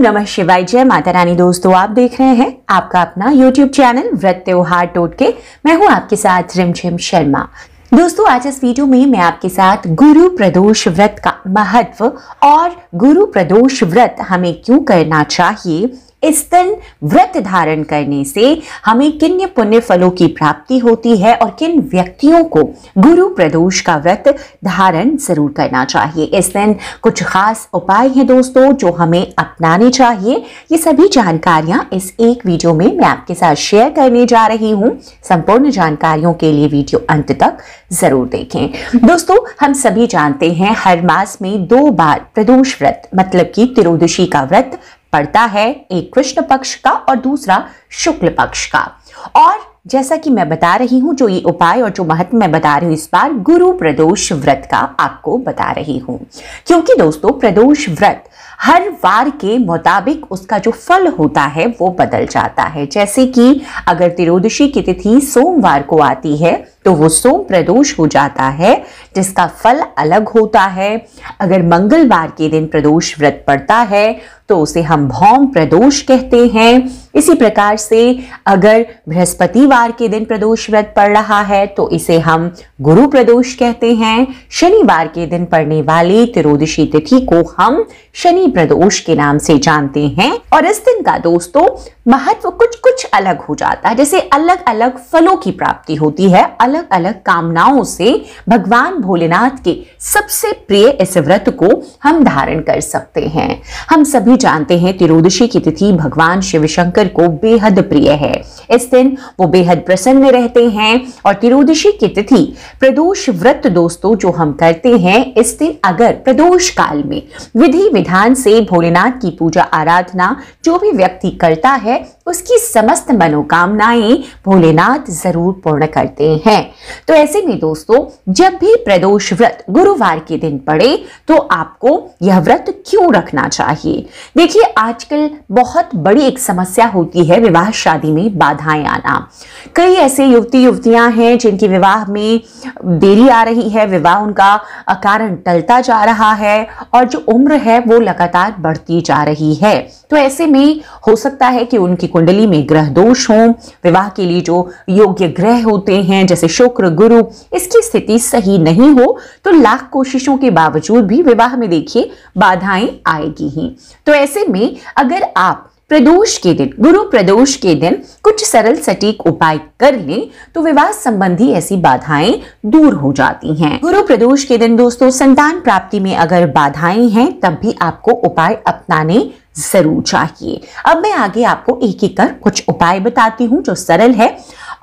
नमः शिवाय जय माता रानी दोस्तों आप देख रहे हैं आपका अपना यूट्यूब चैनल व्रत त्योहार टोटके मैं हूं आपके साथ रिमझिम शर्मा दोस्तों आज इस वीडियो में मैं आपके साथ गुरु प्रदोष व्रत का महत्व और गुरु प्रदोष व्रत हमें क्यों करना चाहिए इस दिन व्रत धारण करने से हमें किन पुण्य फलों की प्राप्ति होती है और किन व्यक्तियों को गुरु प्रदोष का व्रत धारण जरूर करना चाहिए इस दिन कुछ खास उपाय हैं दोस्तों जो हमें अपनाने चाहिए ये सभी जानकारियां इस एक वीडियो में मैं आपके साथ शेयर करने जा रही हूं संपूर्ण जानकारियों के लिए वीडियो अंत तक जरूर देखें दोस्तों हम सभी जानते हैं हर मास में दो बार प्रदोष व्रत मतलब कि तिरोदशी का व्रत पड़ता है एक कृष्ण पक्ष का और दूसरा शुक्ल पक्ष का और जैसा कि मैं बता रही हूं जो ये उपाय और जो महत्व मैं बता रही हूँ इस बार गुरु प्रदोष व्रत का आपको बता रही हूँ क्योंकि दोस्तों प्रदोष व्रत हर वार के मुताबिक उसका जो फल होता है वो बदल जाता है जैसे कि अगर तिरोदशी की तिथि सोमवार को आती है तो वो सोम प्रदोष हो जाता है जिसका फल अलग होता है अगर मंगलवार के दिन प्रदोष व्रत पड़ता है तो उसे हम भौम प्रदोष कहते हैं इसी प्रकार से अगर बृहस्पतिवार के दिन प्रदोष व्रत पड़ रहा है तो इसे हम गुरु प्रदोष कहते हैं शनिवार के दिन पड़ने वाली तिरोदशी तिथि को हम शनि प्रदोष के नाम से जानते हैं और इस दिन का दोस्तों महत्व कुछ कुछ अलग हो जाता है जैसे अलग अलग फलों की प्राप्ति होती है अलग अलग कामनाओं से भगवान भोलेनाथ के सबसे प्रिय इस व्रत को हम धारण कर सकते हैं हम सभी जानते हैं त्रिरोदशी की तिथि भगवान शिव शंकर को बेहद प्रिय है इस दिन वो बेहद प्रसन्न रहते हैं और त्रिरोदशी की तिथि प्रदोष व्रत दोस्तों जो हम करते हैं इस दिन अगर प्रदोष काल में विधि विधान से भोलेनाथ की पूजा आराधना जो भी व्यक्ति करता है उसकी समस्त मनोकामनाएं भोलेनाथ जरूर पूर्ण करते हैं तो ऐसे में दोस्तों जब भी प्रदोष व्रत गुरुवार के दिन पड़े तो आपको यह व्रत क्यों रखना चाहिए देखिए आजकल बहुत बड़ी एक समस्या होती है विवाह शादी में बाधाएं आना कई ऐसे युवती युवतियां हैं जिनकी विवाह में देरी आ रही है विवाह उनका कारण टलता जा रहा है और जो उम्र है वो लगातार बढ़ती जा रही है तो ऐसे में हो सकता है कि उनकी कुंडली में ग्रह दोष हो विवाह के लिए जो योग्य ग्रह होते हैं जैसे शुक्र गुरु इसकी स्थिति सही नहीं हो तो लाख कोशिशों के बावजूद भी विवाह में देखिए बाधाएं आएगी ही तो ऐसे में अगर आप प्रदोष के दिन गुरु प्रदोष के दिन कुछ सरल सटीक उपाय कर लें तो विवाह संबंधी ऐसी बाधाएं दूर हो जाती हैं गुरु प्रदोष के दिन दोस्तों संतान प्राप्ति में अगर बाधाएं हैं तब भी आपको उपाय अपनाने ज़रूर चाहिए अब मैं आगे आपको एक एक कर कुछ उपाय बताती हूँ जो सरल है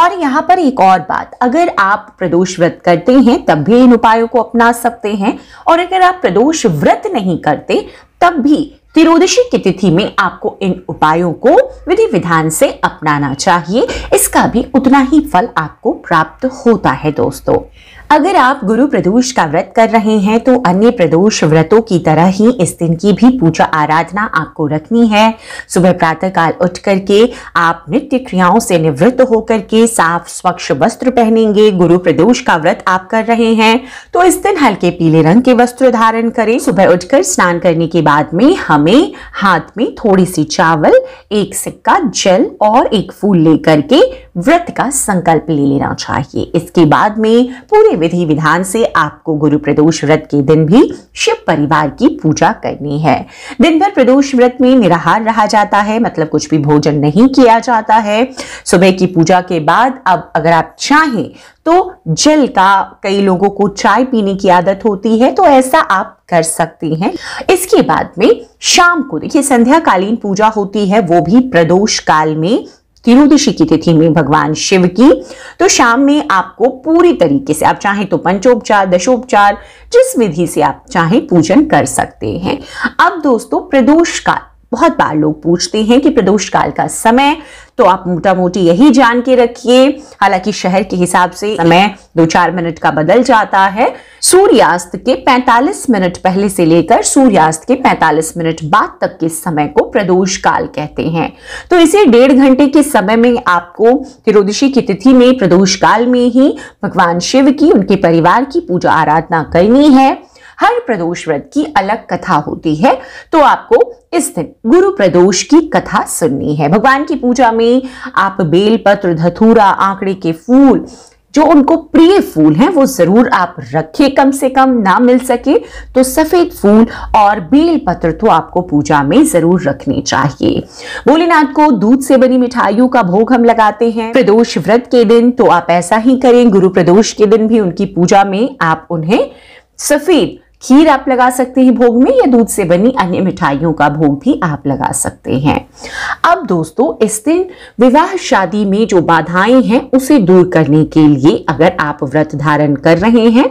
और यहाँ पर एक और बात अगर आप प्रदोष व्रत करते हैं तब भी इन उपायों को अपना सकते हैं और अगर आप प्रदोष व्रत नहीं करते तब भी तिरोदशी की तिथि में आपको इन उपायों को विधि विधान से अपनाना चाहिए इसका भी उतना ही फल आपको प्राप्त होता है दोस्तों अगर आप गुरु प्रदोष का व्रत कर रहे हैं तो अन्य प्रदोष व्रतों की तरह ही इस दिन की भी पूजा आराधना आपको रखनी है सुबह प्रातःकाल उठ करके आप नित्य क्रियाओं से निवृत्त होकर के साफ स्वच्छ वस्त्र पहनेंगे गुरु प्रदोष का व्रत आप कर रहे हैं तो इस दिन हल्के पीले रंग के वस्त्र धारण करें सुबह उठकर स्नान करने के बाद में हमें हाथ में थोड़ी सी चावल एक सिक्का जल और एक फूल लेकर के व्रत का संकल्प ले लेना चाहिए इसके बाद में पूरे विधि विधान से आपको गुरु प्रदोष व्रत के दिन भी शिव परिवार की पूजा करनी है दिन भर प्रदोष व्रत में निराहार रहा जाता है मतलब कुछ भी भोजन नहीं किया जाता है सुबह की पूजा के बाद अब अगर आप चाहें तो जल का कई लोगों को चाय पीने की आदत होती है तो ऐसा आप कर सकती हैं इसके बाद में शाम को देखिए संध्याकालीन पूजा होती है वो भी प्रदोष काल में तिरुदशी की तिथि में भगवान शिव की तो शाम में आपको पूरी तरीके से आप चाहें तो पंचोपचार दशोपचार जिस विधि से आप चाहें पूजन कर सकते हैं अब दोस्तों प्रदोष काल बहुत बार लोग पूछते हैं कि प्रदोष काल का समय तो आप मोटा मोटी यही जान के रखिए हालांकि शहर के हिसाब से समय दो चार मिनट का बदल जाता है सूर्यास्त के 45 मिनट पहले से लेकर सूर्यास्त के 45 मिनट बाद तक के समय को प्रदोष काल कहते हैं तो इसे डेढ़ घंटे के समय में आपको तिरोदशी की तिथि में प्रदोष काल में ही भगवान शिव की उनके परिवार की पूजा आराधना करनी है हर प्रदोष व्रत की अलग कथा होती है तो आपको इस दिन गुरु प्रदोष की कथा सुननी है भगवान की पूजा में आप बेलपत्र धतूरा आंकड़े के फूल जो उनको प्रिय फूल हैं वो जरूर आप रखें कम से कम ना मिल सके तो सफेद फूल और बेलपत्र तो आपको पूजा में जरूर रखने चाहिए भोलेनाथ को दूध से बनी मिठाइयों का भोग हम लगाते हैं प्रदोष व्रत के दिन तो आप ऐसा ही करें गुरु प्रदोष के दिन भी उनकी पूजा में आप उन्हें सफेद खीर आप लगा सकते हैं भोग में या दूध से बनी अन्य मिठाइयों का भोग भी आप लगा सकते हैं अब दोस्तों इस दिन विवाह शादी में जो बाधाएं हैं उसे दूर करने के लिए अगर आप व्रत धारण कर रहे हैं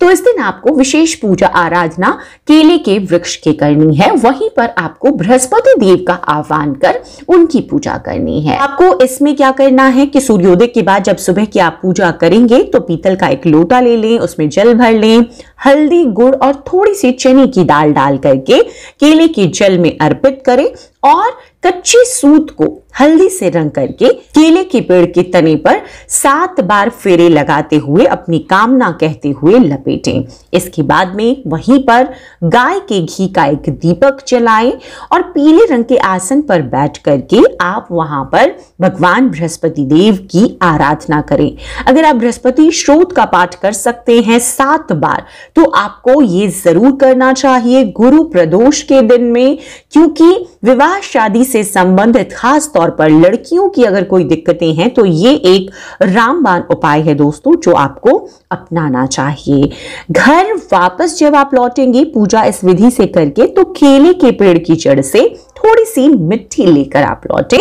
तो इस दिन आपको विशेष पूजा आराधना केले के वृक्ष के करनी है वहीं पर आपको बृहस्पति देव का आह्वान कर उनकी पूजा करनी है आपको इसमें क्या करना है कि सूर्योदय के बाद जब सुबह की आप पूजा करेंगे तो पीतल का एक लोटा ले लें उसमें जल भर लें हल्दी गुड़ और और थोड़ी सी चने की दाल डाल करके केले के जल में अर्पित करें और कच्चे सूत को हल्दी से रंग करके केले के पेड़ के तने पर सात बार फेरे लगाते हुए अपनी कामना कहते हुए लपेटें इसके बाद में वहीं पर गाय के घी का एक दीपक जलाएं और पीले रंग के आसन पर बैठ करके आप वहां पर भगवान बृहस्पति देव की आराधना करें अगर आप बृहस्पति स्रोत का पाठ कर सकते हैं सात बार तो आपको ये जरूर करना चाहिए गुरु प्रदोष के दिन में क्योंकि विवाह विवाह शादी से संबंधित खास तौर पर लड़कियों की अगर कोई दिक्कतें हैं तो ये एक रामबान उपाय है दोस्तों जो आपको अपनाना चाहिए घर वापस जब आप लौटेंगे पूजा इस विधि से करके तो केले के पेड़ की जड़ से थोड़ी सी मिट्टी लेकर आप लौटे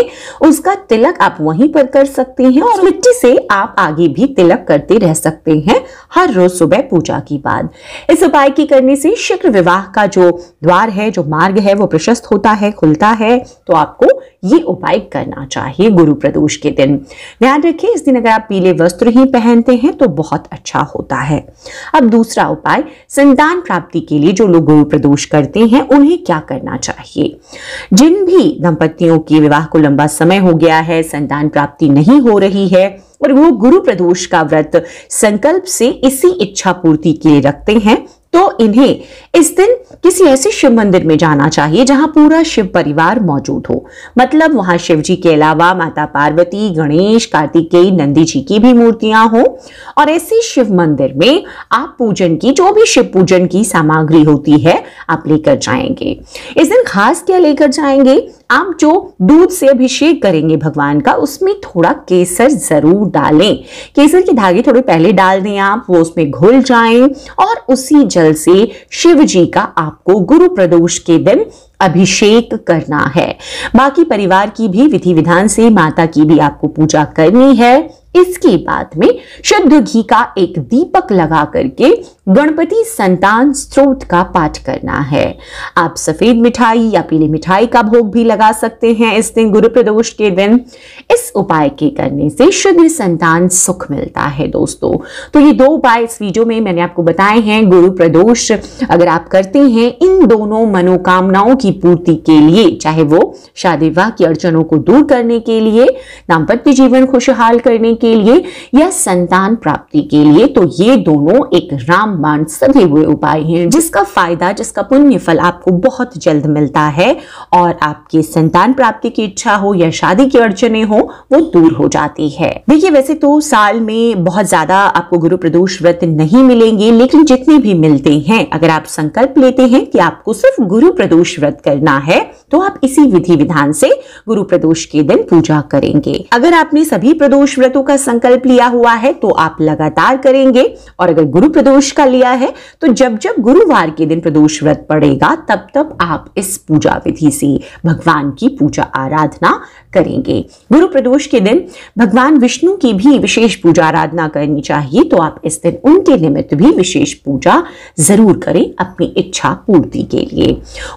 उसका तिलक आप वहीं पर कर सकते हैं और मिट्टी से आप आगे भी तिलक करते रह सकते हैं हर रोज सुबह पूजा के बाद इस उपाय की करने से शुक्र विवाह का जो द्वार है जो मार्ग है वो प्रशस्त होता है खुलता है है तो आपको ये उपाय करना चाहिए गुरु प्रदोष के दिन ध्यान रखिए इस दिन अगर आप पीले वस्त्र ही पहनते हैं तो बहुत अच्छा होता है अब दूसरा उपाय संतान प्राप्ति के लिए जो लोग गुरु प्रदोष करते हैं उन्हें क्या करना चाहिए जिन भी दंपतियों के विवाह को लंबा समय हो गया है संतान प्राप्ति नहीं हो रही है और वो गुरु प्रदोष का व्रत संकल्प से इसी इच्छा पूर्ति के लिए रखते हैं तो इन्हें इस दिन किसी ऐसे शिव मंदिर में जाना चाहिए जहां पूरा शिव परिवार मौजूद हो मतलब वहां शिव जी के अलावा माता पार्वती गणेश कार्तिकेय नंदी जी की भी मूर्तियां हो और ऐसे शिव मंदिर में आप पूजन की जो भी शिव पूजन की सामग्री होती है आप लेकर जाएंगे इस दिन खास क्या लेकर जाएंगे आप जो दूध से अभिषेक करेंगे भगवान का उसमें थोड़ा केसर जरूर डालें केसर के धागे थोड़े पहले डाल दें आप वो उसमें घुल जाएं और उसी जल जल से शिव जी का आपको गुरु प्रदोष के दिन अभिषेक करना है बाकी परिवार की भी विधि विधान से माता की भी आपको पूजा करनी है इसके बाद में शुद्ध घी का एक दीपक लगा करके गणपति संतान स्त्रोत का पाठ करना है आप सफेद मिठाई या पीली मिठाई का भोग भी लगा सकते हैं इस दिन गुरु प्रदोष के दिन इस उपाय के करने से शुद्ध संतान सुख मिलता है दोस्तों तो ये दो उपाय इस वीडियो में मैंने आपको बताए हैं गुरु प्रदोष अगर आप करते हैं इन दोनों मनोकामनाओं की पूर्ति के लिए चाहे वो शादी विवाह की अड़चनों को दूर करने के लिए दाम्पत्य जीवन खुशहाल करने के लिए या संतान प्राप्ति के लिए तो ये दोनों एक रामबाण सभी हुए उपाय हैं जिसका फायदा जिसका पुण्य फल आपको बहुत जल्द मिलता है और आपके संतान प्राप्ति की इच्छा हो या शादी की अड़चने हो वो दूर हो जाती है देखिए वैसे तो साल में बहुत ज्यादा आपको गुरु प्रदोष व्रत नहीं मिलेंगे लेकिन जितने भी मिलते हैं अगर आप संकल्प लेते हैं कि आपको सिर्फ गुरु प्रदोष व्रत करना है तो आप इसी विधि विधि विधान से गुरु प्रदोष के दिन पूजा करेंगे अगर आपने सभी प्रदोष व्रतों का संकल्प लिया हुआ है तो आप लगातार करेंगे और अगर गुरु प्रदोष का लिया है तो जब जब गुरुवार के दिन प्रदोष व्रत पड़ेगा तब तब आप इस पूजा विधि से भगवान की पूजा आराधना करेंगे गुरु प्रदोष के दिन भगवान विष्णु की भी विशेष पूजा आराधना करनी चाहिए तो आप इस दिन उनके निमित्त भी विशेष पूजा जरूर करें अपनी इच्छा पूर्ति के लिए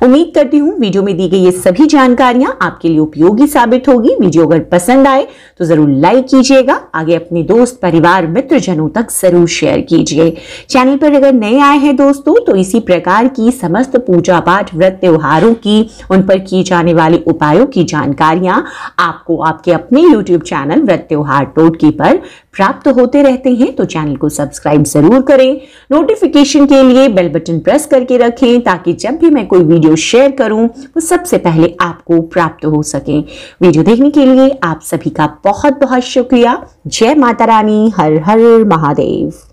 उम्मीद करती हूँ वीडियो में दी गई ये सभी जानकारी जानकारियां आपके लिए उपयोगी साबित होगी वीडियो अगर पसंद आए तो जरूर लाइक कीजिएगा आगे अपने दोस्त परिवार मित्र जनों तक जरूर शेयर कीजिए चैनल पर अगर नए आए हैं दोस्तों तो इसी प्रकार की समस्त पूजा पाठ व्रत त्योहारों की उन पर की जाने वाले उपायों की जानकारियां आपको आपके अपने यूट्यूब चैनल व्रत त्योहार टोटकी पर प्राप्त होते रहते हैं तो चैनल को सब्सक्राइब जरूर करें नोटिफिकेशन के लिए बेल बटन प्रेस करके रखें ताकि जब भी मैं कोई वीडियो शेयर करूं वो सबसे पहले आपको वो प्राप्त हो सके वीडियो देखने के लिए आप सभी का बहुत बहुत शुक्रिया जय माता रानी हर हर महादेव